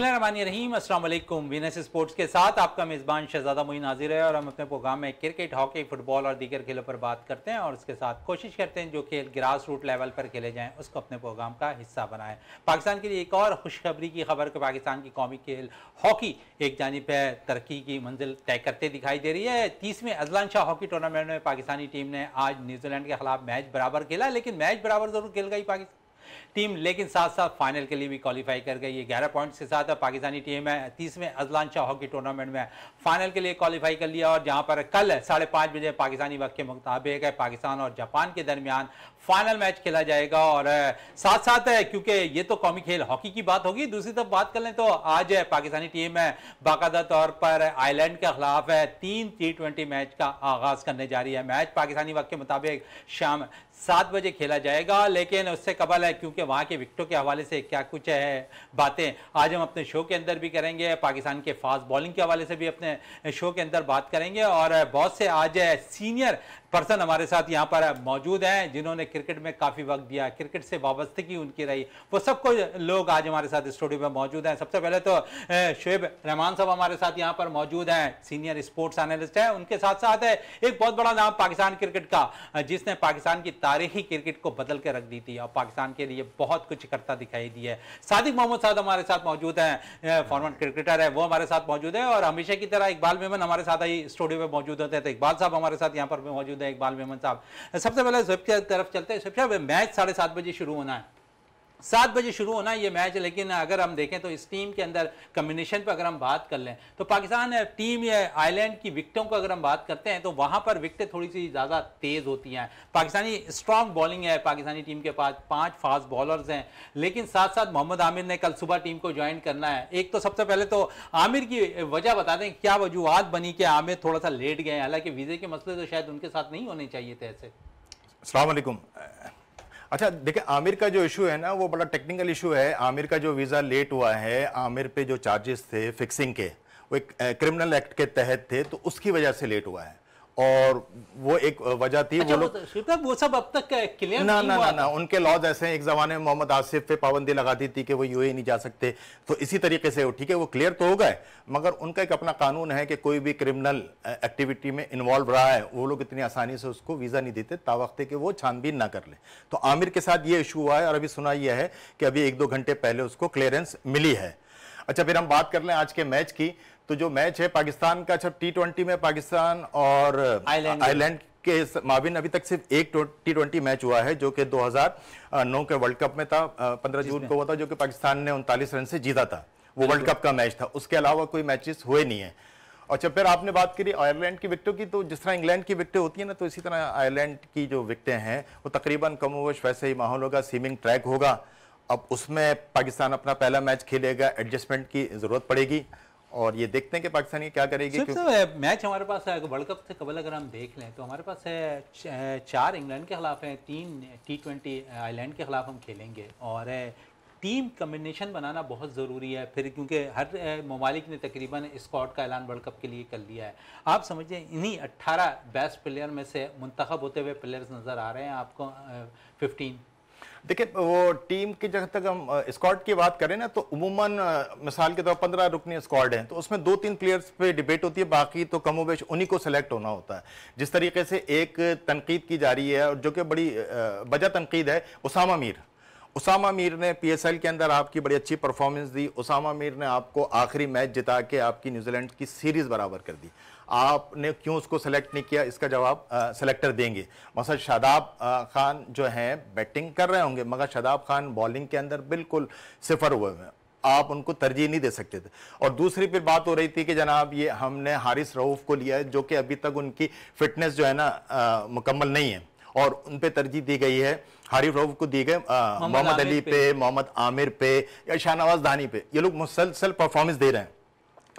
रहीम अस्सलाम Venus sports के साथ आपका मेज़बान शहजादा मुइन हाजिर है और हम अपने प्रोग्राम में क्रिकेट हॉकी फुटबॉल और दीगर खेलों पर बात करते हैं और उसके साथ कोशिश करते हैं जो खेल ग्रास रूट लेवल पर खेले जाएं उसको अपने प्रोग्राम का हिस्सा बनाएं पाकिस्तान के लिए एक और खुशखबरी की खबर कि पाकिस्तान की कौमी खेल हॉकी एक जानब है तरक्की की मंजिल तय करते दिखाई दे रही है तीसवें अजलान शाह हॉकी टूर्नामेंट में पाकिस्तानी टीम ने आज न्यूजीलैंड के खिलाफ मैच बराबर खेला लेकिन मैच बराबर ज़रूर खेल गई पाकिस्तान टीम लेकिन साथ साथ फाइनल के लिए भी क्वालिफाई कर गई है ग्यारह पॉइंट्स के साथ अब पाकिस्तानी टीम है तीसवें अजलान शाह हॉकी टूर्नामेंट में फाइनल के लिए क्वालिफाई कर लिया और जहाँ पर कल साढ़े पांच बजे पाकिस्तानी वक्त के मुताबिक है पाकिस्तान और जापान के दरमियान फाइनल मैच खेला जाएगा और साथ साथ क्योंकि ये तो कौमी खेल हॉकी की बात होगी दूसरी तरफ बात कर लें तो आज पाकिस्तानी टीम बाकायदा तौर पर आयरलैंड के खिलाफ तीन टी ट्वेंटी मैच का आगाज करने जा रही है मैच पाकिस्तानी वक्त के मुताबिक शाम सात बजे खेला जाएगा लेकिन उससे कबल है क्योंकि वहाँ के विकटों के हवाले से क्या कुछ है बातें आज हम अपने शो के अंदर भी करेंगे पाकिस्तान के फास्ट बॉलिंग के हवाले से भी अपने शो के अंदर बात करेंगे और बहुत से आज सीनियर पर्सन हमारे साथ यहाँ पर मौजूद हैं जिन्होंने क्रिकेट में काफ़ी वक्त दिया क्रिकेट से वाबस्तगी उनकी रही वो सबको लोग आज हमारे साथ स्टूडियो में मौजूद हैं सबसे पहले तो शुएब रहमान साहब हमारे साथ यहाँ पर मौजूद हैं सीनियर स्पोर्ट्स एनालिस्ट हैं उनके साथ साथ है एक बहुत बड़ा नाम पाकिस्तान क्रिकेट का जिसने पाकिस्तान की तारीखी क्रिकेट को बदल के रख दी थी और पाकिस्तान के लिए बहुत कुछ करता दिखाई दी है सादिक मोहम्मद साहब हमारे साथ मौजूद हैं फॉर्मर क्रिकेटर है वो हमारे साथ मौजूद है और हमेशा की तरह इकबाल मेमन हमारे साथ ही स्टूडियो में मौजूद होते हैं तो इकबाल साहब हमारे साथ यहाँ पर मौजूद मौजूद है इकबाल मेमन साहब सबसे पहले स्विप तरफ चलते हैं स्विप मैच साढ़े सात बजे शुरू होना है सात बजे शुरू होना ये मैच लेकिन अगर हम देखें तो इस टीम के अंदर कम्बिनेशन पर अगर हम बात कर लें तो पाकिस्तान टीम या आयरलैंड की विकटों को अगर हम बात करते हैं तो वहाँ पर विकटें थोड़ी सी ज़्यादा तेज़ होती हैं पाकिस्तानी स्ट्रांग बॉलिंग है पाकिस्तानी टीम के पास पाँच फास्ट बॉलर्स हैं लेकिन साथ साथ मोहम्मद आमिर ने कल सुबह टीम को ज्वाइन करना है एक तो सबसे पहले तो आमिर की वजह बता दें क्या वजूहत बनी कि आमिर थोड़ा सा लेट गए हालांकि वीज़े के मसले तो शायद उनके साथ नहीं होने चाहिए थे ऐसे अलैक्म अच्छा देखिए आमिर का जो इशू है ना वो बड़ा टेक्निकल इशू है आमिर का जो वीज़ा लेट हुआ है आमिर पे जो चार्जेस थे फिक्सिंग के वो एक क्रिमिनल एक्ट के तहत थे तो उसकी वजह से लेट हुआ है और वो एक वजह थी अच्छा, वो लोग वो तो- सब अब तक क्लियर ना ना ना ना उनके लॉज ऐसे हैं एक जमाने में मोहम्मद आसिफ पे पाबंदी लगा दी थी कि वो यूएई नहीं जा सकते तो इसी तरीके से ठीक है वो क्लियर तो हो गए मगर उनका एक अपना कानून है कि कोई भी क्रिमिनल एक्टिविटी में इन्वॉल्व रहा है वो लोग इतनी आसानी से उसको वीज़ा नहीं देते तावक्ते कि वो छानबीन ना कर ले तो आमिर के साथ ये इशू हुआ है और अभी सुना यह है कि अभी एक दो घंटे पहले उसको क्लियरेंस मिली है अच्छा फिर हम बात कर लें आज के मैच की तो जो मैच है पाकिस्तान का अच्छा टी ट्वेंटी में पाकिस्तान और आयरलैंड के माविन अभी तक सिर्फ एक टी ट्वेंटी मैच हुआ है जो कि 2009 के वर्ल्ड कप में था 15 जून को हुआ था जो कि पाकिस्तान ने उनतालीस रन से जीता था वो वर्ल्ड कप का मैच था उसके अलावा कोई मैचेस हुए नहीं है अच्छा फिर आपने बात करी आयरलैंड की विकटों की तो जिस तरह इंग्लैंड की विकटें होती है ना तो इसी तरह आयरलैंड की जो विकटें हैं वो तकरीबन कम वश वैसे ही माहौल होगा सीमिंग ट्रैक होगा अब उसमें पाकिस्तान अपना पहला मैच खेलेगा एडजस्टमेंट की ज़रूरत पड़ेगी और ये देखते हैं कि पाकिस्तान ये क्या करेगी क्योंकि मैच हमारे पास है वर्ल्ड कप से कबल अगर हम देख लें तो हमारे पास है चार इंग्लैंड के खिलाफ हैं तीन टी ट्वेंटी आयरलैंड के खिलाफ हम खेलेंगे और टीम कम्बिनेशन बनाना बहुत ज़रूरी है फिर क्योंकि हर ममालिक ने तकरीबन स्कॉट का ऐलान वर्ल्ड कप के लिए कर लिया है आप समझिए इन्हीं 18 बेस्ट प्लेयर में से मंतखब होते हुए प्लेयर्स नज़र आ रहे हैं आपको 15 देखिए वो टीम की जगह तक हम स्क्वाड की बात करें ना तो उमूमन मिसाल के तौर पर पंद्रह रुकनी स्क्वाड है तो उसमें दो तीन प्लेयर्स पे डिबेट होती है बाकी तो कमो बेश उन्हीं को सेलेक्ट होना होता है जिस तरीके से एक तनकीद की जा रही है और जो कि बड़ी बजा तनकीद है उसामा मीर उसामा मीर ने पीएसएल के अंदर आपकी बड़ी अच्छी परफॉर्मेंस दी उसामा मीर ने आपको आखिरी मैच जिता के आपकी न्यूजीलैंड की सीरीज़ बराबर कर दी आपने क्यों उसको सेलेक्ट नहीं किया इसका जवाब सेलेक्टर देंगे मसल शादाब खान जो हैं बैटिंग कर रहे होंगे मगर शादाब खान बॉलिंग के अंदर बिल्कुल सिफर हुए हैं आप उनको तरजीह नहीं दे सकते थे और दूसरी फिर बात हो रही थी कि जनाब ये हमने हारिस रऊफ़ को लिया है जो कि अभी तक उनकी फ़िटनेस जो है ना मुकम्मल नहीं है और उन पे तरजीह दी गई है हारिफ रऊफ को दी गई मोहम्मद अली पे मोहम्मद आमिर पे या शाहनवाज धानी पे ये लोग मुसलसल परफॉर्मेंस दे रहे हैं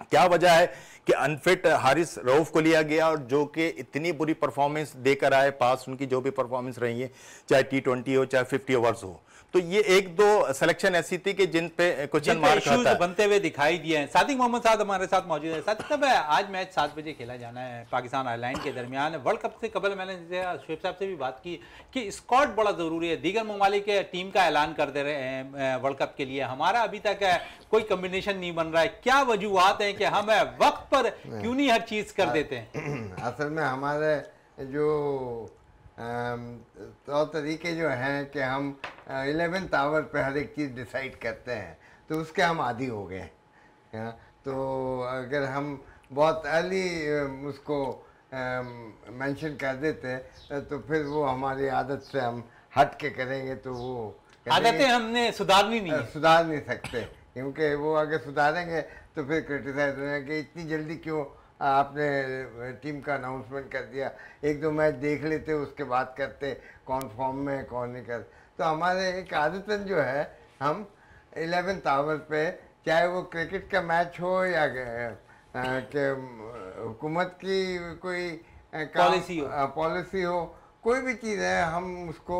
क्या वजह है कि अनफिट हारिस रऊफ को लिया गया और जो कि इतनी बुरी परफॉर्मेंस देकर आए पास उनकी जो भी परफॉर्मेंस रही है चाहे टी ट्वेंटी हो चाहे फिफ्टी ओवर्स हो तो ये एक दो सिलेक्शन ऐसी थी कि जिन पे क्वेश्चन मार्क आता बनते हुए दिखाई दिए हैं सादिक मोहम्मद साहब हमारे साथ मौजूद है सादिक साहब आज मैच सात बजे खेला जाना है पाकिस्तान आयरलैंड के दरमियान वर्ल्ड कप से कबल मैंने शुएब साहब से भी बात की कि स्कॉट बड़ा ज़रूरी है दीगर ममालिक टीम का ऐलान कर दे रहे हैं वर्ल्ड कप के लिए हमारा अभी तक कोई कम्बिनेशन नहीं बन रहा है क्या वजूहत है कि हम वक्त पर पर क्यों नहीं हर चीज़ कर देते हैं असल में हमारे जो तो तरीके जो हैं कि हम इलेवेंथ आवर पे हर एक चीज़ डिसाइड करते हैं तो उसके हम आदि हो गए तो अगर हम बहुत अर्ली उसको मेंशन कर देते तो फिर वो हमारी आदत से हम हट के करेंगे तो वो आदतें हमने सुधारनी नहीं सुधार नहीं सकते क्योंकि वो अगर सुधारेंगे तो फिर क्रिटिसाइज हो जाएंगे कि इतनी जल्दी क्यों आपने टीम का अनाउंसमेंट कर दिया एक दो मैच देख लेते उसके बाद करते कौन फॉर्म में है कौन नहीं कर तो हमारे एक आदतन जो है हम एलेवेंथ आवर पे चाहे वो क्रिकेट का मैच हो या के हुकूमत की कोई पॉलिसी हो पॉलिसी हो कोई भी चीज़ है हम उसको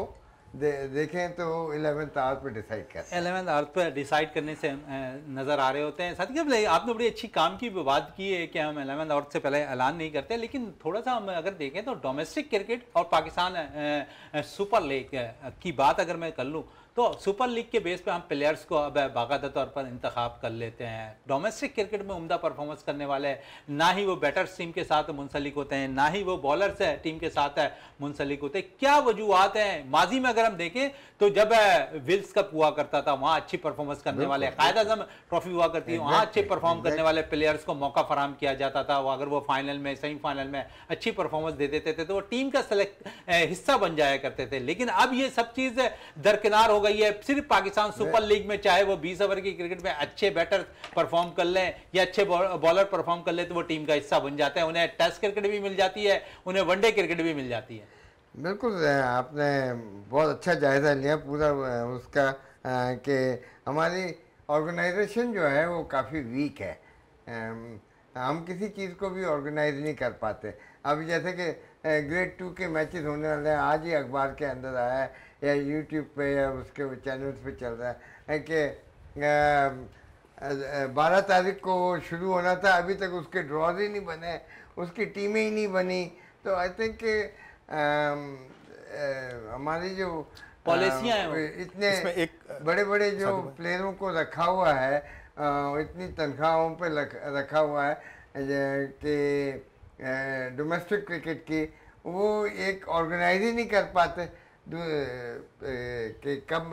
दे, देखें तो एलेवेंथ आर्थ पे डिसाइड कर एलेवेंथ आर्थ पे डिसाइड करने से नज़र आ रहे होते हैं साथ ही आपने बड़ी अच्छी काम की बात की है कि हम एलेवेंथ आर्थ से पहले ऐलान नहीं करते लेकिन थोड़ा सा हम अगर देखें तो डोमेस्टिक क्रिकेट और पाकिस्तान सुपर लीग की बात अगर मैं कर लूँ तो सुपर लीग के बेस पे हम प्लेयर्स को अब बाकायदा तौर पर इंतखब कर लेते हैं डोमेस्टिक क्रिकेट में उमदा परफॉर्मेंस करने वाले ना ही वो बैटर्स टीम के साथ मुंसलिक होते हैं ना ही वो बॉलर्स है टीम के साथ मुंसलिक होते हैं क्या वजूहत हैं माजी में अगर हम देखें तो जब विल्स कप हुआ करता था वहाँ अच्छी परफॉर्मेंस करने वाले कायद अजम ट्रॉफी हुआ करती है वहाँ अच्छे परफॉर्म करने वाले प्लेयर्स को मौका फराम किया जाता था वो अगर वो फाइनल में सेमीफाइनल में अच्छी परफॉर्मेंस दे देते थे तो वो टीम का हिस्सा बन जाया करते थे लेकिन अब ये सब चीज़ दरकिनार हो गई गई है सिर्फ पाकिस्तान सुपर लीग में चाहे वो बीस ओवर की क्रिकेट में अच्छे बैटर परफॉर्म कर लें या अच्छे बॉलर परफॉर्म कर ले तो वो टीम का हिस्सा बन जाता है उन्हें टेस्ट क्रिकेट भी मिल जाती है उन्हें वनडे क्रिकेट भी मिल जाती है बिल्कुल आपने बहुत अच्छा जायज़ा लिया पूरा उसका कि हमारी ऑर्गेनाइजेशन जो है वो काफ़ी वीक है हम किसी चीज़ को भी ऑर्गेनाइज नहीं कर पाते अब जैसे कि ग्रेड टू के मैचेस होने वाले हैं आज ही अखबार के अंदर आया है या यूट्यूब पे या उसके चैनल्स पे चल रहा है कि बारह तारीख को वो शुरू होना था अभी तक उसके ड्रॉज ही नहीं बने उसकी टीमें ही नहीं बनी तो आई थिंक हमारी जो पॉलिसियाँ इतने एक बड़े बड़े जो प्लेयरों को रखा हुआ है इतनी तनख्वाहों पे रखा हुआ है कि डोमेस्टिक क्रिकेट की वो एक ऑर्गेनाइज ही नहीं कर पाते कि कब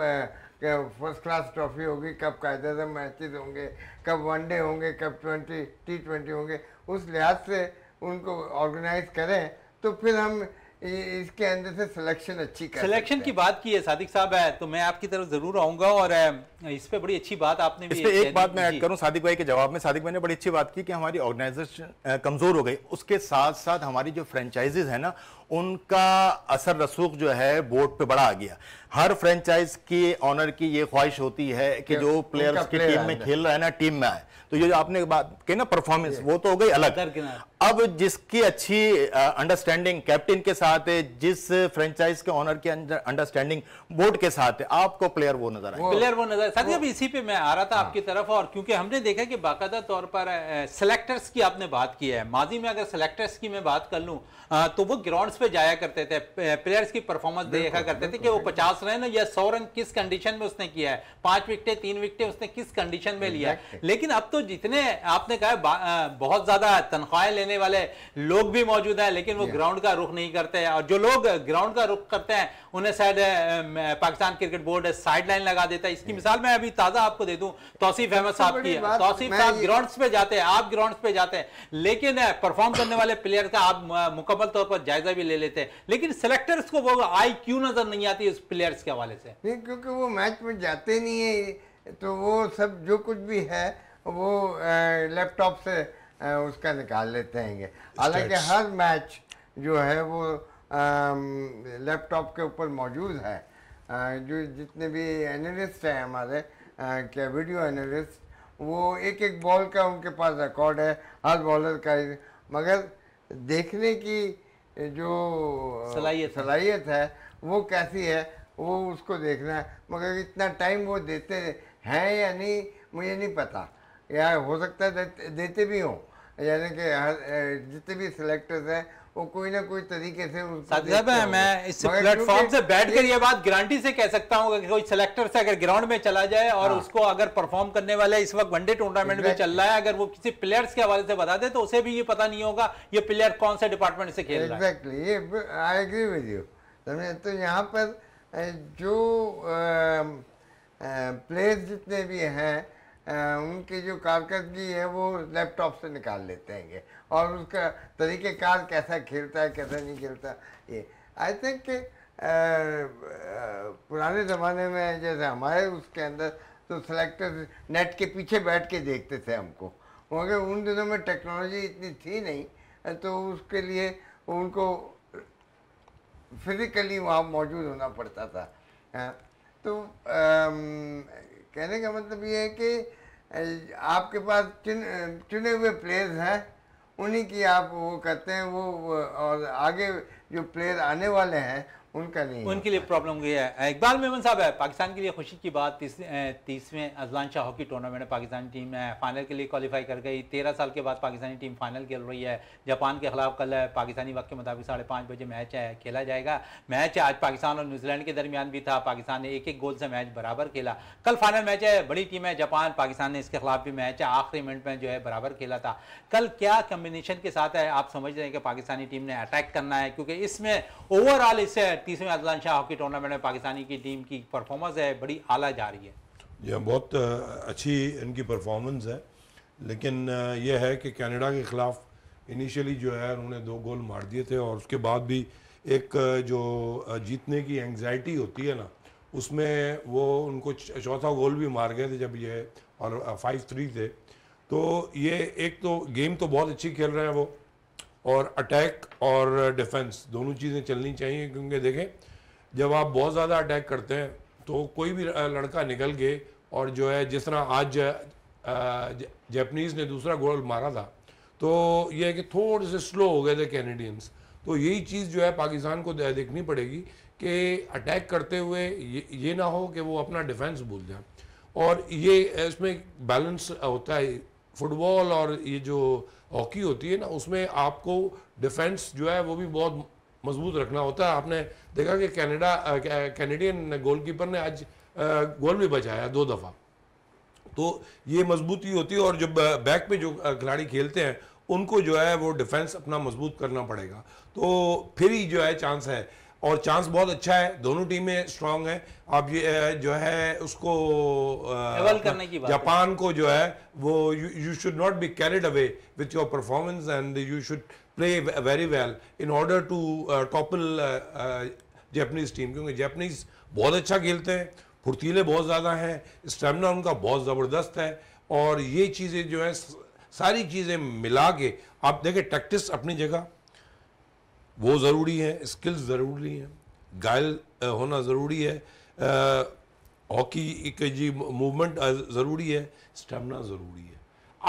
फर्स्ट क्लास ट्रॉफी होगी कब कायदे से मैचेस होंगे कब वनडे होंगे कब ट्वेंटी टी ट्वेंटी होंगे उस लिहाज से उनको ऑर्गेनाइज करें तो फिर हम इसके अंदर से सिलेक्शन अच्छी कर सिलेक्शन की बात की है सादिक साहब है तो मैं आपकी तरफ जरूर आऊंगा और इस पे बड़ी अच्छी बात आपने भी एक बात मैं ऐड करूं सादिक भाई के जवाब में सादिक भाई ने बड़ी अच्छी बात की कि हमारी ऑर्गेनाइजेशन कमजोर हो गई उसके साथ साथ हमारी जो फ्रेंचाइजीज है ना उनका असर रसूख जो है बोर्ड पे बड़ा आ गया हर फ्रेंचाइज की ऑनर की ये ख्वाहिश होती है कि जो प्लेयर की टीम में खेल रहा है ना टीम में आए तो ये जो आपने बात की ना परफॉर्मेंस वो तो हो गई अलग अब जिसकी अच्छी अंडरस्टैंडिंग कैप्टन के साथ है जिस फ्रेंचाइज के ऑनर की अंडरस्टैंडिंग बोर्ड के साथ है आपको प्लेयर वो नजर आए प्लेयर वो नजर आए अब इसी पे मैं आ रहा था हाँ। आपकी तरफ और क्योंकि हमने देखा कि बाकायदा तौर पर सिलेक्टर्स की आपने बात की है माजी में अगर सिलेक्टर्स की मैं बात कर लूँ तो वो ग्राउंड रन्स पे जाया करते थे प्लेयर्स की परफॉर्मेंस देखा करते थे कि वो पचास रन या सौ रन किस कंडीशन में उसने किया है पांच विकटें तीन विकटें उसने किस कंडीशन में लिया है लेकिन अब तो जितने आपने कहा बहुत ज्यादा तनख्वाहें लेने वाले लोग भी मौजूद है लेकिन वो ग्राउंड का रुख नहीं करते और जो लोग ग्राउंड का रुख करते हैं उन्हें शायद Pakistan cricket board sideline लगा देता है इसकी मिसाल मैं अभी ताजा आपको दे दूं तोसीफ अहमद साहब की तोसीफ साहब ग्राउंड्स पे जाते हैं आप ग्राउंड्स पे जाते हैं लेकिन परफॉर्म करने वाले प्लेयर का आप मुकम्मल तौर पर जायजा भी भी ले लेते हैं लेकिन सेलेक्टर्स को वो आई क्यू नजर नहीं आती उस प्लेयर्स के हवाले से नहीं क्योंकि वो मैच में जाते नहीं है तो वो सब जो कुछ भी है वो लैपटॉप से उसका निकाल लेते हैं हालांकि हर मैच जो है वो लैपटॉप के ऊपर मौजूद है जो जितने भी एनालिस्ट हैं हमारे क्या वीडियो एनालिस्ट वो एक एक बॉल का उनके पास रिकॉर्ड है हर बॉलर का मगर देखने की जो सलाहियत सलाहियत है वो कैसी है वो उसको देखना है मगर इतना टाइम वो देते हैं या नहीं मुझे नहीं पता या हो सकता है देते भी हों यानी कि जितने भी सिलेक्टर्स हैं वो कोई ना कोई तरीके से मैं इस प्लेटफॉर्म से बैठ कर ये बात गारंटी से कह सकता हूँ कोई सिलेक्टर से अगर ग्राउंड में चला जाए और हाँ। उसको अगर परफॉर्म करने वाला इस वक्त वनडे टूर्नामेंट में चल रहा है अगर वो किसी प्लेयर्स के हवाले से बता दे तो उसे भी ये पता नहीं होगा ये प्लेयर कौन से डिपार्टमेंट से खेल exactly I agree with you समझे तो यहाँ पर जो प्लेयर्स जितने भी हैं उनकी जो कारकर्दगी है वो लैपटॉप से निकाल लेते हैं और उसका तरीक़ेकार कैसा खेलता है कैसा नहीं खेलता ये आई थिंक पुराने ज़माने में जैसे हमारे उसके अंदर तो सेलेक्टर नेट के पीछे बैठ के देखते थे हमको मगर उन दिनों में टेक्नोलॉजी इतनी थी नहीं तो उसके लिए उनको फिज़िकली वहाँ मौजूद होना पड़ता था तो कहने का मतलब ये है कि आपके पास चुन चुने हुए प्लेयर्स हैं उन्हीं की आप वो करते हैं वो और आगे जो प्लेयर आने वाले हैं उनका नहीं उनके लिए प्रॉब्लम हुई है इकबाल मेमन साहब है पाकिस्तान के लिए खुशी की बात तीसवें Azlan Shah hockey tournament Pakistani team final के लिए क्वालिफाई कर गई तेरह साल के बाद पाकिस्तानी टीम फाइनल खेल रही है जापान के खिलाफ कल पाकिस्तानी वक्त के मुताबिक साढ़े पाँच बजे मैच खेला जाएगा मैच आज पाकिस्तान और न्यूजीलैंड के दरमियान भी था पाकिस्तान ने एक एक गोल से मैच बराबर खेला कल फाइनल मैच है बड़ी टीम है जापान पाकिस्तान ने इसके खिलाफ भी मैच है आखिरी मिनट में जो है बराबर खेला था कल क्या कम्बिनेशन के साथ है आप समझ रहे हैं कि पाकिस्तानी टीम ने अटैक करना है क्योंकि इसमें ओवरऑल इसे इकतीसवें अजलान शाह हॉकी टूर्नामेंट में पाकिस्तानी की टीम की परफॉर्मेंस है बड़ी आला जा रही है यह हाँ, बहुत अच्छी इनकी परफॉर्मेंस है लेकिन यह है कि कैनेडा के ख़िलाफ़ इनिशियली जो है उन्होंने दो गोल मार दिए थे और उसके बाद भी एक जो जीतने की एंगजाइटी होती है ना उसमें वो उनको चौथा गोल भी मार गए थे जब ये और फाइव थ्री थे तो ये एक तो गेम तो बहुत अच्छी खेल रहे हैं वो और अटैक और डिफेंस दोनों चीज़ें चलनी चाहिए क्योंकि देखें जब आप बहुत ज़्यादा अटैक करते हैं तो कोई भी लड़का निकल के और जो है जिस तरह आज जैपनीज़ ने दूसरा गोल मारा था तो यह है कि थोड़े से स्लो हो गए थे कैनेडियंस तो यही चीज़ जो है पाकिस्तान को देखनी पड़ेगी कि अटैक करते हुए ये ये ना हो कि वो अपना डिफेंस भूल जाए और ये इसमें बैलेंस होता है फुटबॉल और ये जो हॉकी होती है ना उसमें आपको डिफेंस जो है वो भी बहुत मजबूत रखना होता है आपने देखा कि कैनेडा कैनेडियन गोलकीपर ने आज गोल भी बचाया दो दफ़ा तो ये मजबूती होती है और जब बैक पे जो खिलाड़ी खेलते हैं उनको जो है वो डिफेंस अपना मजबूत करना पड़ेगा तो फिर ही जो है चांस है और चांस बहुत अच्छा है दोनों टीमें स्ट्रांग हैं आप ये जो है उसको करने की जापान को जो है वो you should not be carried away with your performance and you should play very well in order to topple Japanese team क्योंकि जैपनीज बहुत अच्छा खेलते हैं फुर्तीले बहुत ज़्यादा हैं स्टेमिना उनका बहुत ज़बरदस्त है और ये चीज़ें जो है सारी चीज़ें मिला के आप देखें टैक्टिस अपनी जगह वो ज़रूरी है स्किल्स ज़रूरी हैं घायल होना ज़रूरी है हॉकी की जी मूवमेंट ज़रूरी है स्टेमिना ज़रूरी है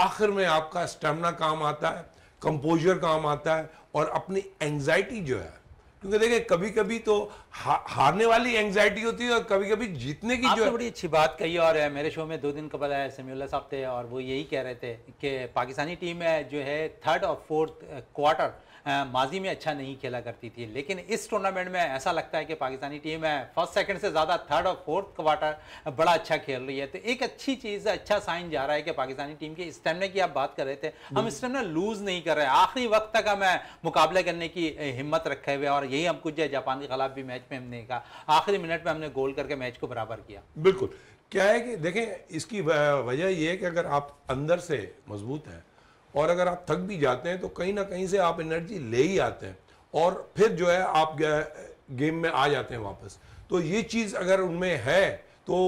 आखिर में आपका स्टेमिना काम आता है कंपोजर काम आता है और अपनी एंजाइटी जो है क्योंकि देखिए कभी कभी तो हा, हारने वाली एंजाइटी होती है और कभी कभी जीतने की जो बड़ी अच्छी बात कही और मेरे शो में दो दिन कबल आया समीउल्ला साहब थे और वो यही कह रहे थे कि पाकिस्तानी टीम है जो है थर्ड और फोर्थ क्वार्टर माजी में अच्छा नहीं खेला करती थी लेकिन इस टूर्नामेंट में ऐसा लगता है कि पाकिस्तानी टीम है फर्स्ट सेकंड से ज़्यादा थर्ड और फोर्थ क्वार्टर बड़ा अच्छा खेल रही है तो एक अच्छी चीज़ अच्छा साइन जा रहा है कि पाकिस्तानी टीम के स्टेमिना की आप बात कर रहे थे हम स्टेमिना लूज़ नहीं कर रहे आखिरी वक्त तक हमें मुकाबला करने की हिम्मत रखे हुए और यही हम कुछ जापान के खिलाफ भी मैच में हमने कहा आखिरी मिनट में हमने गोल करके मैच को बराबर किया बिल्कुल क्या है कि देखें इसकी वजह यह है कि अगर आप अंदर से मजबूत हैं और अगर आप थक भी जाते हैं तो कहीं ना कहीं से आप एनर्जी ले ही आते हैं और फिर जो है आप गेम में आ जाते हैं वापस तो ये चीज़ अगर उनमें है तो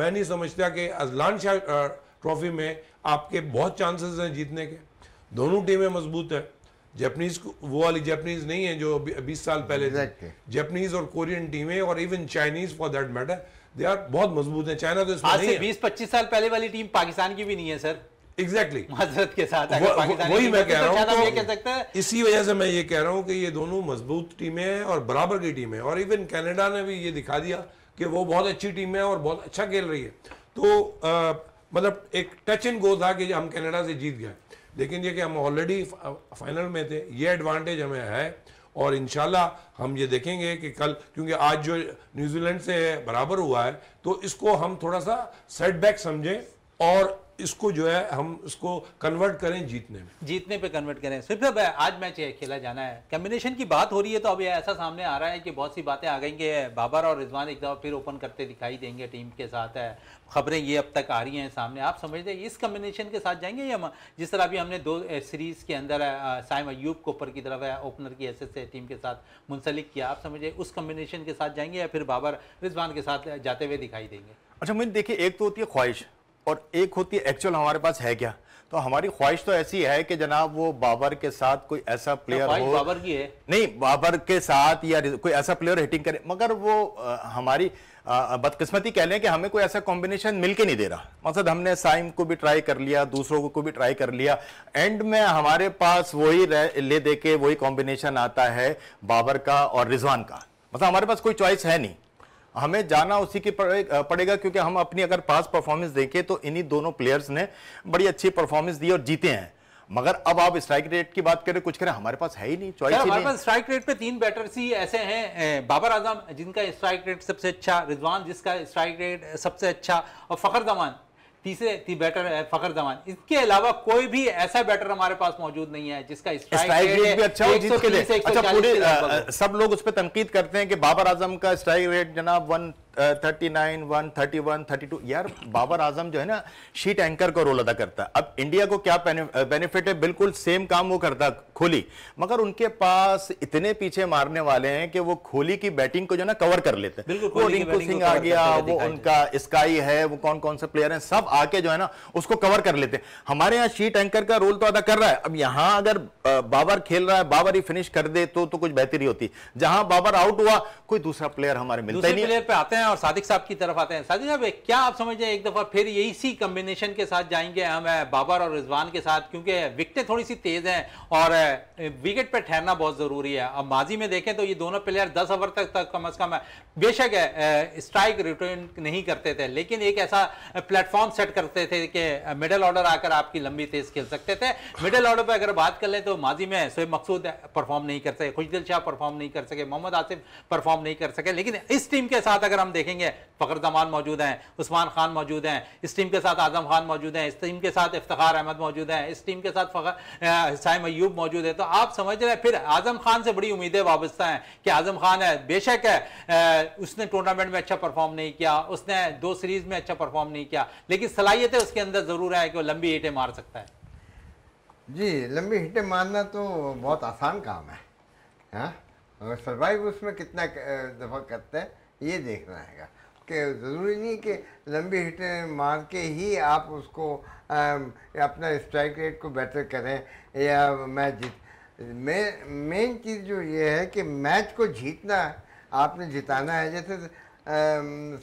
मैं नहीं समझता कि अजलान शाह ट्रॉफी में आपके बहुत चांसेस हैं जीतने के दोनों टीमें मजबूत हैं जैपनीज वो वाली जैपनीज नहीं है जो बीस साल पहले exactly. जैपनीज और कोरियन टीमें और even Chinese for that matter they are बहुत मजबूत है चाइना तो इसमें नहीं है 20-25 साल पहले वाली टीम पाकिस्तान की भी नहीं है सर एग्जैक्टली exactly. मजरत के साथ अगर पाकिस्तान वही मैं कह तो रहा हूँ तो सकता है इसी वजह से मैं ये कह रहा हूँ कि ये दोनों मजबूत टीमें हैं और बराबर की टीमें और इवन कनाडा ने भी ये दिखा दिया कि वो बहुत अच्छी टीम है और बहुत अच्छा खेल रही है तो मतलब एक टच इन गो था कि हम कनाडा से जीत गए लेकिन ये कि हम ऑलरेडी फाइनल में थे ये एडवांटेज हमें है और इन हम ये देखेंगे कि कल क्योंकि आज जो न्यूजीलैंड से बराबर हुआ है तो इसको हम थोड़ा सा सेटबैक समझें और इसको जो है हम इसको कन्वर्ट करें जीतने में जीतने पे कन्वर्ट करें सिर्फ आज मैच है खेला जाना है कम्बिनेशन की बात हो रही है तो अब ऐसा सामने आ रहा है कि बहुत सी बातें आ गई कि बाबर और रिजवान एक दफ़ा फिर ओपन करते दिखाई देंगे टीम के साथ है खबरें ये अब तक आ रही हैं सामने आप समझते हैं इस कम्बिनेशन के साथ जाएंगे या जिस तरह अभी हमने दो सीरीज़ के अंदर साइम अयूब को ऊपर की तरफ है ओपनर की ऐसे से टीम के साथ मुंसलिक किया आप समझे उस कम्बिनेशन के साथ जाएंगे या फिर बाबर रिजवान के साथ जाते हुए दिखाई देंगे अच्छा मुझे देखिए एक तो होती है ख्वाहिश और एक होती है एक्चुअल हमारे पास है क्या तो हमारी ख्वाहिश तो ऐसी है कि जनाब वो बाबर के साथ कोई ऐसा प्लेयर हो बाबर की है नहीं बाबर के साथ या कोई ऐसा प्लेयर हिटिंग करे मगर वो आ, हमारी बदकिस्मती कह लें कि हमें कोई ऐसा कॉम्बिनेशन मिल के नहीं दे रहा मतलब हमने साइम को भी ट्राई कर लिया दूसरों को, भी ट्राई कर लिया एंड में हमारे पास वही ले दे वही कॉम्बिनेशन आता है बाबर का और रिजवान का मतलब हमारे पास कोई चॉइस है नहीं हमें जाना उसी की पड़ेगा क्योंकि हम अपनी अगर पास परफॉर्मेंस देखें तो इन्हीं दोनों प्लेयर्स ने बड़ी अच्छी परफॉर्मेंस दी और जीते हैं मगर अब आप स्ट्राइक रेट की बात करें कुछ करें हमारे पास है ही नहीं चॉइस हमारे पास स्ट्राइक रेट पे तीन बैटर्स ही ऐसे हैं बाबर आजम जिनका स्ट्राइक रेट सबसे अच्छा रिजवान जिसका स्ट्राइक रेट सबसे अच्छा और फखर जमान तीसरे थी बैटर फखर जमान इसके अलावा कोई भी ऐसा बैटर हमारे पास मौजूद नहीं है जिसका स्ट्राइक रेट भी अच्छा हो जिसके लिए अच्छा पूरे सब लोग उस पर तनकीद करते हैं कि बाबर आजम का स्ट्राइक रेट जनाब one thirty nine one thirty one thirty two यार बाबर आजम जो है ना शीट एंकर का रोल अदा करता है अब इंडिया को क्या बेनिफिट है बिल्कुल सेम काम वो करता खोली मगर उनके पास इतने पीछे मारने वाले हैं कि वो खोली की बैटिंग को जो ना कवर कर लेते हैं वो रिंकू सिंह आ गया वो उनका स्काई है वो कौन कौन से प्लेयर हैं सब आके जो है ना उसको कवर कर लेते हैं हमारे यहाँ शीट एंकर का रोल तो अदा कर रहा है अब यहाँ अगर बाबर खेल रहा है बाबर ही फिनिश कर दे तो, तो, कुछ बेहतरी होती जहां बाबर आउट हुआ कोई दूसरा प्लेयर हमारे मिलता ही नहीं पे आते हैं हैं और सादिक साहब की तरफ आते हैं सादिक साहब क्या आप समझ रहे एक दफ़ा फिर यही सी कम्बिनेशन के साथ जाएंगे हम बाबर और रिजवान के साथ क्योंकि विकटें थोड़ी सी तेज़ हैं और विकेट पर ठहरना बहुत ज़रूरी है अब माजी में देखें तो ये दोनों प्लेयर दस ओवर तक तक कम अज़ कम बेशक स्ट्राइक रिटर्न नहीं करते थे लेकिन एक ऐसा प्लेटफॉर्म सेट करते थे कि मिडल ऑर्डर आकर आपकी लंबी तेज़ खेल सकते थे मिडल ऑर्डर पर अगर बात कर लें तो माजी में सोए मकसूद परफॉर्म नहीं कर सके खुशदिल शाह परफॉर्म नहीं कर सके मोहम्मद आसिफ परफॉर्म नहीं कर सके लेकिन इस टीम के साथ अगर हम देखेंगे फ़खर जमान मौजूद हैं उस्मान खान मौजूद हैं इस टीम के साथ आजम खान मौजूद हैं इस टीम के साथ इफ्तार अहमद मौजूद हैं इस टीम के साथ फ़खर साइम अयूब मौजूद है तो आप समझ रहे हैं फिर आजम खान से बड़ी उम्मीदें वाबस्ता हैं कि आजम खान है बेशक है उसने टूर्नामेंट में अच्छा परफॉर्म नहीं किया उसने दो सीरीज़ में अच्छा परफॉर्म नहीं किया लेकिन सलाहियतें उसके अंदर ज़रूर है कि वो लंबी हिटें मार सकता है जी लंबी हिटें मारना तो बहुत आसान काम है सर्वाइव हाँ? उसमें कितना दफ़ा करते हैं ये देखना है कि ज़रूरी नहीं कि लंबी हिटें मार के ही आप उसको आ, अपना स्ट्राइक रेट को बेहतर करें या मैच जीत मेन चीज़ जो ये है कि मैच को जीतना है आपने जिताना है जैसे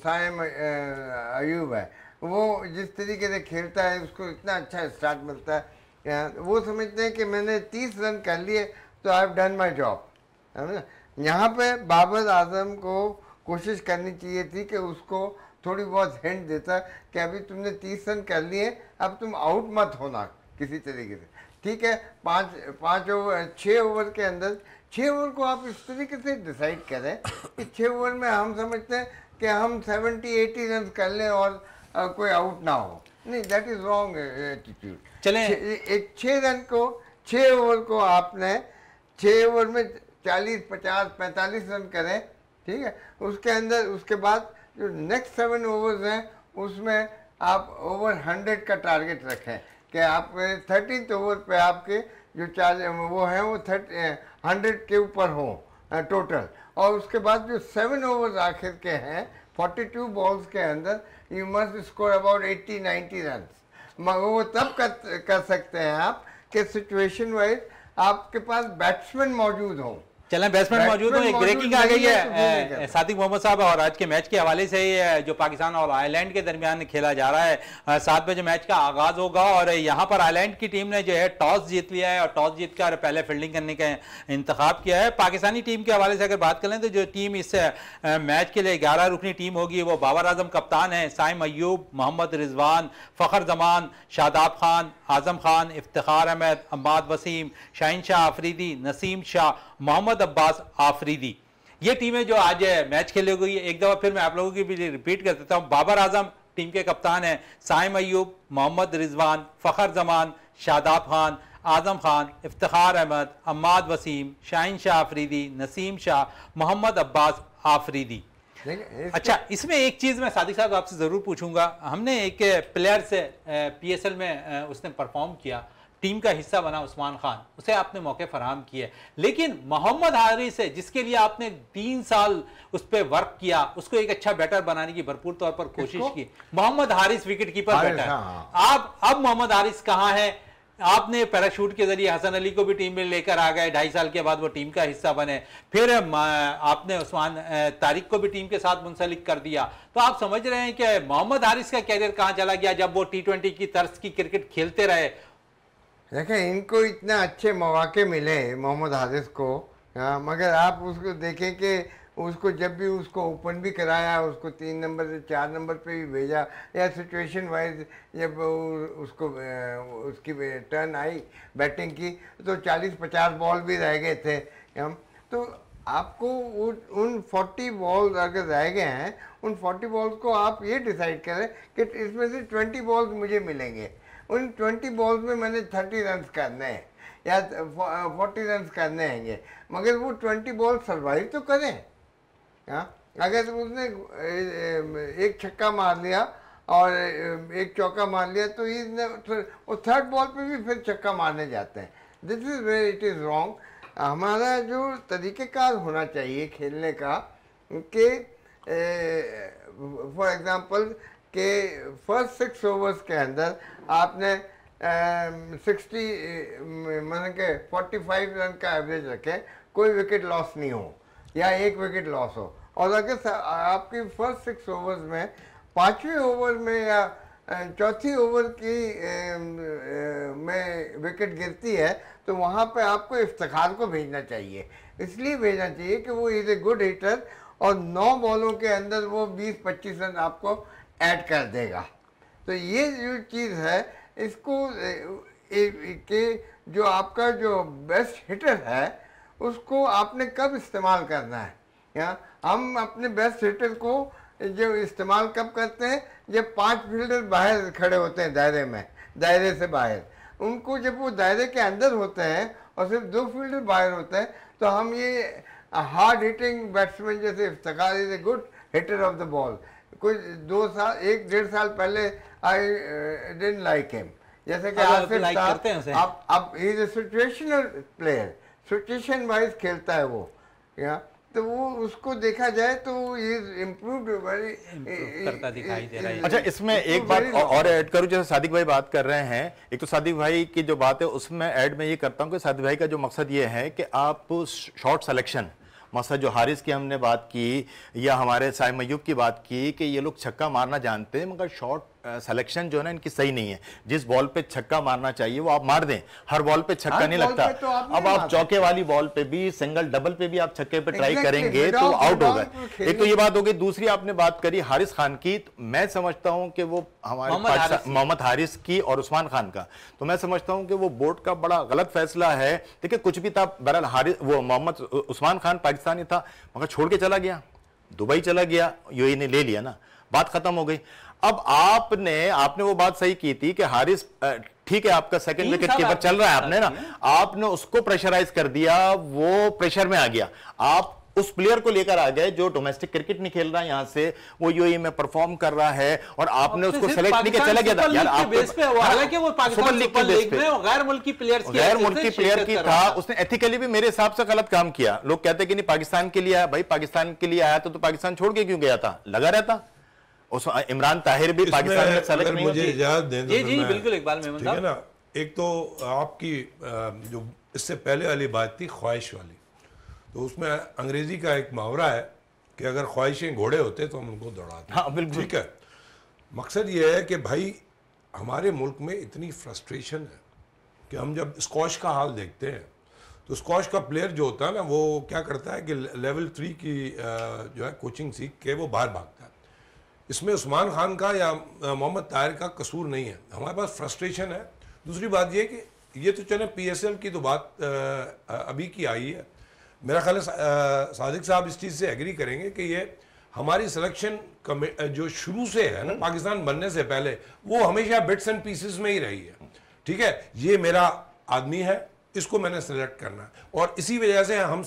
साइम अयूब है वो जिस तरीके से खेलता है उसको इतना अच्छा स्टार्ट मिलता है वो समझते हैं कि मैंने तीस रन कर लिए तो I have done my job है ना यहाँ पर बाबर आजम को कोशिश करनी चाहिए थी कि उसको थोड़ी बहुत हिंट देता कि अभी तुमने तीस रन कर लिए अब तुम आउट मत होना किसी तरीके से ठीक है पाँच पाँच ओवर छः ओवर के अंदर छः ओवर को आप इस तरीके से डिसाइड करें कि छः ओवर में हम समझते हैं कि हम सेवेंटी एटी रन कर लें और आ, कोई आउट ना हो नहीं दैट इज़ रॉन्ग एटीट्यूड चले एक छः रन को छः ओवर को आपने छः ओवर में चालीस पचास पैंतालीस रन करें ठीक है उसके अंदर उसके बाद जो नेक्स्ट सेवन ओवर्स हैं उसमें आप ओवर हंड्रेड का टारगेट रखें कि आप थर्टीन ओवर पे आपके जो चार्ज वो हैं वो थर्टी हंड्रेड के ऊपर हों टोटल और उसके बाद जो सेवन ओवर्स आखिर के हैं 42 बॉल्स के अंदर you must score about 80 90 run वो तब कर कर सकते हैं आप कि सिचुएशन वाइज आपके पास बैट्समैन मौजूद हों चलें बैट्समैन मौजूद हूँ एक ब्रेकिंग आ गई तो है सादिक मोहम्मद साहब और आज के मैच के हवाले से जो पाकिस्तान और आयरलैंड के दरमियान खेला जा रहा है सात बजे मैच का आगाज होगा और यहाँ पर आयरलैंड की टीम ने जो है टॉस जीत लिया है और टॉस जीत कर पहले फील्डिंग करने का इंतखब किया है पाकिस्तानी टीम के हवाले से अगर बात करें तो जो टीम इस मैच के लिए ग्यारह रुकनी टीम होगी वो बाबर आजम कप्तान है साइम अयूब मोहम्मद रिजवान फ़खर जमान शादाब खान आजम खान इफ्तार अहमद अम्बाद वसीम शाहिन शाह आफरीदी नसीम शाह मोहम्मद अब्बास आफरीदी ये टीमें जो आज मैच खेले खेलेगी एक दफ़ा फिर मैं आप लोगों की भी रिपीट कर देता हूँ बाबर आजम टीम के कप्तान हैं साइम अयूब मोहम्मद रिजवान फ़खर जमान शादाब खान आज़म खान इफ्तार अहमद अम्माद वसीम शाहिन शाह आफरीदी नसीम शाह मोहम्मद अब्बास आफरीदी अच्छा इसमें एक चीज़ मैं सादिक साहब आपसे ज़रूर पूछूंगा हमने एक प्लेयर से पीएसएल में उसने परफॉर्म किया टीम का हिस्सा बना उस्मान खान उसे आपने मौके फराहम किए लेकिन मोहम्मद हारी से जिसके लिए आपने तीन साल उस पर वर्क किया उसको एक अच्छा बैटर बनाने की भरपूर तौर पर कोशिश की Mohammad Haris wicket keeper batter हाँ। आप अब मोहम्मद हारिस कहाँ है आपने पैराशूट के जरिए हसन अली को भी टीम में लेकर आ गए ढाई साल के बाद वो टीम का हिस्सा बने फिर आपने उस्मान तारिक को भी टीम के साथ मुंसलिक कर दिया तो आप समझ रहे हैं कि मोहम्मद हारिस का कैरियर कहाँ चला गया जब वो टी ट्वेंटी की तर्ज की क्रिकेट खेलते रहे देखें इनको इतना अच्छे मौाक़े मिले मोहम्मद हादिस को आ, हाँ, मगर आप उसको देखें कि उसको जब भी उसको ओपन भी कराया उसको तीन नंबर से चार नंबर पे भी भेजा या सिचुएशन वाइज जब उसको उसकी टर्न आई बैटिंग की तो 40-50 बॉल भी रह गए थे हम तो आपको उन 40 बॉल अगर रह गए हैं उन 40 बॉल्स को आप ये डिसाइड करें कि इसमें से 20 बॉल्स मुझे मिलेंगे उन ट्वेंटी बॉल्स में मैंने थर्टी रन करने हैं या फोर्टी रन करने हैंगे मगर वो ट्वेंटी बॉल सर्वाइव तो करें हाँ अगर उसने एक छक्का मार लिया और एक चौका मार लिया तो इसने और थर्ड बॉल पे भी फिर छक्का मारने जाते हैं this is way it is wrong हमारा जो तरीक़ेकार होना चाहिए खेलने का कि फॉर एग्ज़ाम्पल कि फर्स्ट सिक्स ओवर्स के अंदर आपने सिक्सटी मतलब के फोर्टी फाइव रन का एवरेज रखें कोई विकेट लॉस नहीं हो या एक विकेट लॉस हो और अगर आपकी फर्स्ट सिक्स ओवर्स में पाँचवीं ओवर में या uh, चौथी ओवर की um, uh, में विकेट गिरती है तो वहाँ पे आपको इफ्तार को भेजना चाहिए इसलिए भेजना चाहिए कि वो इज़ ए गुड हिटर और नौ बॉलों के अंदर वो 20-25 रन आपको ऐड कर देगा तो ये जो चीज़ है इसको के जो आपका जो बेस्ट हिटर है उसको आपने कब इस्तेमाल करना है या हम अपने बेस्ट हिटर को जो इस्तेमाल कब करते हैं जब पांच फील्डर बाहर खड़े होते हैं दायरे में दायरे से बाहर उनको जब वो दायरे के अंदर होते हैं और सिर्फ दो फील्डर बाहर होते हैं तो हम ये हार्ड हिटिंग बैट्समैन जैसे Iftikhar is a good hitter of the ball कुछ दो साल एक डेढ़ साल पहले आई डेंट लाइक हिम जैसे कि हाँ, तो आसिफ लाइक करते हैं उसे अब अब is a situational player situation wise खेलता है वो या तो वो उसको देखा जाए तो ये इम्प्रूव करता दिखाई दे रहा है अच्छा इसमें एक बात और ऐड करूं जैसे सादिक भाई बात कर रहे हैं एक तो सादिक भाई की जो बात है उसमें ऐड में ये करता हूं कि सादिक भाई का जो मकसद ये है कि आप शॉर्ट सेलेक्शन मसला जो हारिस की हमने बात की या हमारे मयूब की बात की कि ये लोग छक्का मारना जानते हैं मगर शॉट सिलेक्शन जो है ना इनकी सही नहीं है जिस बॉल पे छक्का मारना चाहिए वो आप मार दें हर बॉल पे छक्का हाँ, नहीं लगता तो आप अब आप चौके वाली बॉल पे भी सिंगल डबल पे भी आप छक्के पे ट्राई करेंगे तो आउट होगा तो एक तो ये बात होगी दूसरी आपने बात करी हारिस खान की तो मैं समझता हूँ कि वो हमारे मोहम्मद हारिस की और उस्मान खान का तो मैं समझता हूँ कि वो बोर्ड का बड़ा गलत फैसला है देखिए कुछ भी था बहरहाल हारिस वो मोहम्मद उस्मान खान पाकिस्तानी था मगर छोड़ के चला गया दुबई चला गया यू e ने ले लिया ना बात खत्म हो गई अब आपने आपने वो बात सही की थी कि हारिस ठीक है आपका सेकंड विकेट कीपर चल रहा है आपने ना आपने उसको प्रेशराइज कर दिया वो प्रेशर में आ गया आप उस प्लेयर को लेकर आ गए जो डोमेस्टिक क्रिकेट नहीं खेल रहा है यहां से वो यूएई e में परफॉर्म कर रहा है और आपने उसको सेलेक्ट नहीं किया चला गया यार हाँ, हालांकि वो पाकिस्तान लीग में गैर मुल्की प्लेयर गैर मुल्की प्लेयर की था उसने एथिकली भी मेरे हिसाब से गलत काम किया लोग कहते कि नहीं पाकिस्तान के लिए आया भाई पाकिस्तान के लिए आया तो, तो पाकिस्तान छोड़ के क्यों गया था लगा रहता इमरान ताहिर भी पाकिस्तान में सेलेक्ट नहीं मुझे इजाजत दें तो जी जी बिल्कुल इकबाल मेमन साहब ना एक तो आपकी जो इससे पहले वाली बात थी ख्वाहिश वाली तो उसमें अंग्रेजी का एक मुहावरा है कि अगर ख्वाहिशें घोड़े होते तो हम उनको दौड़ाते हाँ बिल्कुल ठीक है मकसद ये है कि भाई हमारे मुल्क में इतनी फ्रस्ट्रेशन है कि हम जब स्कॉश का हाल देखते हैं तो स्कॉश का प्लेयर जो होता है ना वो क्या करता है कि लेवल थ्री की जो है कोचिंग सीख के वो बाहर भाग इसमें उस्मान खान का या मोहम्मद ताहिर का कसूर नहीं है हमारे पास फ्रस्ट्रेशन है दूसरी बात यह कि ये तो चले पीएसएल की तो बात अभी की आई है मेरा ख्याल है सादिक साहब इस चीज़ से एग्री करेंगे कि ये हमारी सिलेक्शन जो शुरू से है ना पाकिस्तान बनने से पहले वो हमेशा बिट्स एंड पीसेस में ही रही है ठीक है ये मेरा आदमी है इसको मैंने सेलेक्ट करना है और इसी वजह से हम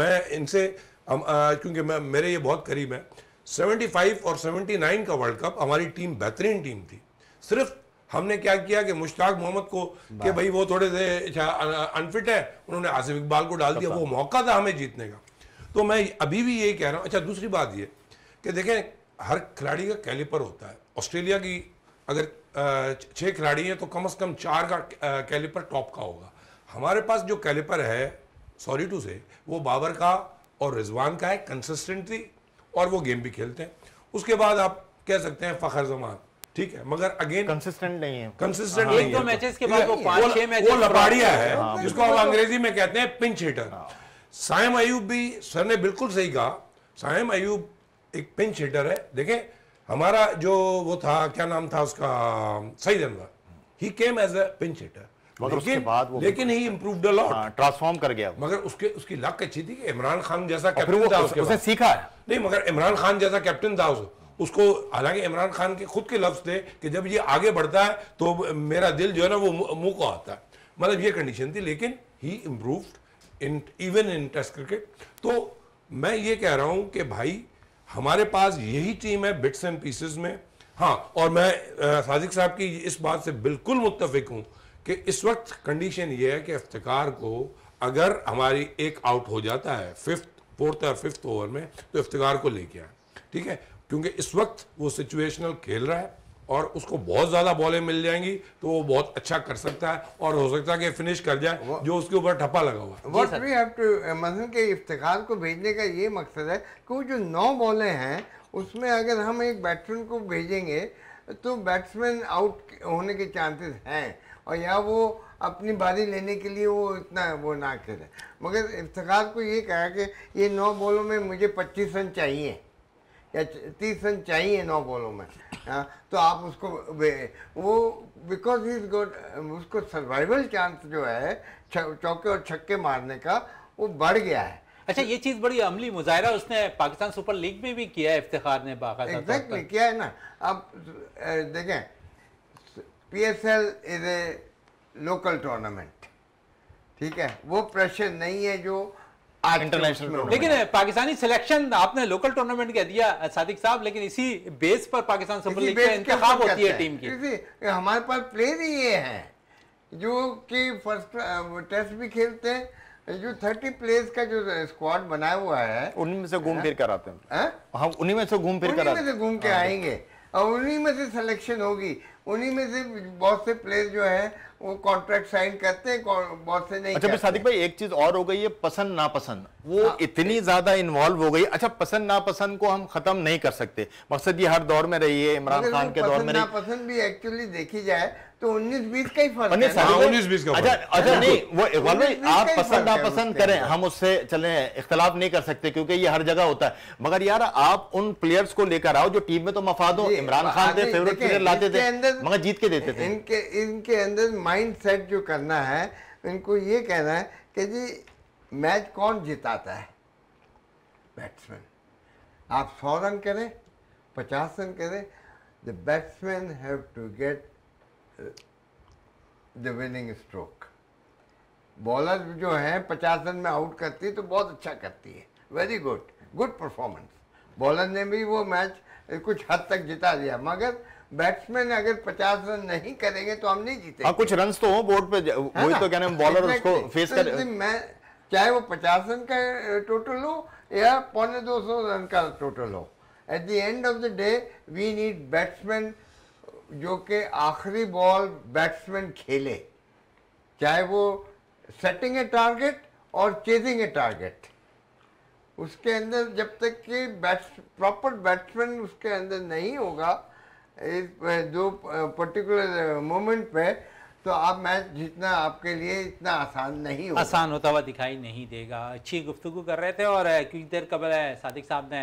मैं इनसे क्योंकि मेरे ये बहुत करीब है 75 और 79 का वर्ल्ड कप हमारी टीम बेहतरीन टीम थी सिर्फ हमने क्या किया कि मुश्ताक मोहम्मद को कि भाई वो थोड़े से अच्छा, अनफिट है उन्होंने आसिफ इकबाल को डाल दिया वो मौका था हमें जीतने का तो मैं अभी भी यही कह रहा हूँ अच्छा दूसरी बात ये कि देखें हर खिलाड़ी का कैलिपर होता है ऑस्ट्रेलिया की अगर छः खिलाड़ी हैं तो कम अज़ कम चार का कैलिपर टॉप का होगा हमारे पास जो कैलिपर है सॉरी टू से वो बाबर का और रिजवान का है कंसिस्टेंटली और वो गेम भी खेलते हैं उसके बाद आप कह सकते हैं फखर जमान ठीक है मगर अगेन कंसिस्टेंट नहीं है कंसिस्टेंट हाँ, नहीं है मैचेस के बाद वो वो लबाड़िया है हाँ, जिसको हम अंग्रेजी में कहते हैं पिंच हिटर साइम अयूब भी सर ने बिल्कुल सही कहा साइम अयूब एक पिंच हिटर है देखें हमारा जो वो था क्या नाम था उसका सही जनवर he came as a pinch hitter मगर उसके बाद वो लेकिन ही हाँ, ट्रांसफॉर्म कर गया मगर उसके उसकी लक अच्छी थी कि इमरान खान जैसा कैप्टन था उसके उसने सीखा है नहीं मगर इमरान खान जैसा कैप्टन था उसको उसको हालांकि इमरान खान के खुद के लफ्ज थे कि जब ये आगे बढ़ता है तो मेरा दिल जो है ना वो मुंह को आता है मतलब ये कंडीशन थी लेकिन he improved in even in test cricket तो मैं ये कह रहा हूँ कि भाई हमारे पास यही टीम है बिट्स एंड पीसेस में हाँ और मैं साजिक साहब की इस बात से बिल्कुल मुतफिक हूँ कि इस वक्त कंडीशन ये है कि इफ्तार को अगर हमारी एक आउट हो जाता है फिफ्थ फोर्थ और फिफ्थ ओवर में तो इफ्तार को लेके आए ठीक है क्योंकि इस वक्त वो सिचुएशनल खेल रहा है और उसको बहुत ज़्यादा बॉलें मिल जाएंगी तो वो बहुत अच्छा कर सकता है और हो सकता है कि फिनिश कर जाए जो उसके ऊपर ठप्पा लगा हुआ है वट वी हैव टू के इफ्तार को भेजने का ये मकसद है कि वो जो नौ बॉलें हैं उसमें अगर हम एक बैट्समैन को भेजेंगे तो बैट्समैन आउट होने के चांसेस हैं और या वो अपनी बारी लेने के लिए वो इतना वो ना करे मगर इफ्तार को ये कहा कि ये नौ बॉलों में मुझे पच्चीस रन चाहिए या तीस रन चाहिए नौ बॉलों में आ, हाँ, तो आप उसको वो बिकॉज इज गोड उसको सर्वाइवल चांस जो है चौके और छक्के मारने का वो बढ़ गया है अच्छा ये चीज़ बड़ी अमली मुजाहरा उसने पाकिस्तान सुपर लीग में भी किया है इफ्तार ने बाकायदा exactly, किया है ना अब देखें PSL is a local tournament ठीक है वो प्रेशर नहीं है जो इंटरनेशनल लेकिन पाकिस्तानी सिलेक्शन आपने लोकल टूर्नामेंट का दिया सादिक साहब लेकिन इसी बेस पर पाकिस्तान सुपर लीग में इंतखाब होती है टीम की हमारे पास प्लेयर ही ये है जो कि फर्स्ट टेस्ट भी खेलते हैं जो थर्टी प्लेयर्स का जो स्क्वाड बनाया हुआ है में से घूम फिर कर आते हैं हम हाँ, उन्हीं में से घूम फिर कर उन्हीं में से घूम के हाँ, आएंगे और उन्हीं में से सिलेक्शन होगी उन्हीं में से बहुत से प्लेयर जो हैं वो कॉन्ट्रैक्ट साइन करते हैं बहुत से नहीं अच्छा सादिक भाई एक चीज और हो गई है पसंद नापसंद वो हाँ, इतनी ज्यादा इन्वॉल्व हो गई अच्छा पसंद नापसंद को हम खत्म नहीं कर सकते मकसद ये हर दौर में रही है इमरान खान के दौर में पसंद भी एक्चुअली देखी जाए तो उन्नीस बीस का ही फर्क अच्छा अच्छा नहीं वो भाई आप पसंद नापसंद करें हम उससे चले इख्तलाफ नहीं कर सकते क्योंकि ये हर जगह होता है मगर यार आप उन प्लेयर्स को लेकर आओ जो टीम में तो मफाद हो इमरान हाँ, खान थे फेवरेट प्लेयर लाते थे मगर जीत के देते थे इनके इनके अंदर माइंड सेट जो करना है इनको ये कहना है कि जी मैच कौन जिताता है बैट्समैन आप सौ रन करें पचास रन करें the batsman have to get the winning stroke bowler जो है पचास रन में आउट करती है तो बहुत अच्छा करती है very good good performance bowler ने भी वो मैच कुछ हद तक जिता दिया मगर बैट्समैन अगर 50 रन नहीं करेंगे तो हम नहीं जीते हाँ, कुछ रन तो हो बोर्ड पे वही तो कहने बॉलर उसको फेस तो कर मैं चाहे वो 50 रन का टोटल हो या पौने 200 रन का टोटल हो at the end of the day we need batsman जो कि आखिरी बॉल बैट्समैन खेले चाहे वो सेटिंग ए टारगेट और चेजिंग ए टारगेट उसके अंदर जब तक कि बैट्स प्रॉपर बैट्समैन उसके अंदर नहीं होगा is uh, do uh, particular uh, moment where तो आप मैच जीतना आपके लिए इतना आसान नहीं होगा आसान होता हुआ दिखाई नहीं देगा अच्छी गुफ्तु कर रहे थे और कुछ देर कबल सादिक साहब ने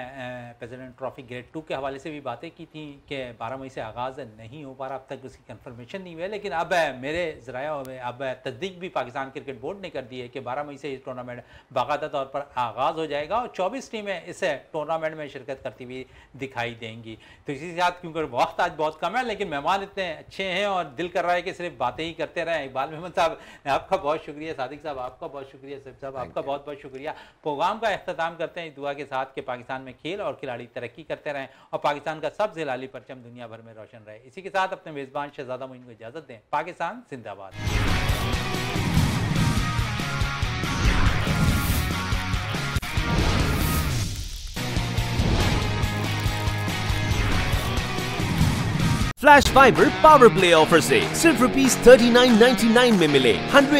प्रेसिडेंट ट्रॉफी ग्रेड टू के हवाले से भी बातें की थी कि बारह मई से आगाज़ नहीं हो पा रहा अब तक उसकी कन्फर्मेशन नहीं हुई है लेकिन अब मेरे ज़राया अब तस्दीक भी पाकिस्तान क्रिकेट बोर्ड ने कर दी है कि बारह मई से इस टूर्नामेंट बाकायदा तौर पर आगाज़ हो जाएगा और चौबीस टीमें इस टूर्नामेंट में शिरकत करती हुई दिखाई देंगी तो इसी साथ क्योंकि वक्त आज बहुत कम है लेकिन मेहमान इतने अच्छे हैं और दिल कर रहा है कि सिर्फ बातें यही करते रहे इकबाल मेहमद साहब आपका बहुत शुक्रिया सादिक साहब आपका बहुत शुक्रिया सैफ साहब आपका बहुत बहुत शुक्रिया प्रोग्राम का अख्ताम करते हैं दुआ के साथ के पाकिस्तान में खेल और खिलाड़ी तरक्की करते रहें और पाकिस्तान का सब जिलाली परचम दुनिया भर में रोशन रहे इसी के साथ अपने मेज़बान शहजादा मोइन को इजाज़त दें पाकिस्तान जिंदाबाद Flash Fiber Power Play offer a सिर्फ रुपीज थर्टी में मिले हंड्रेड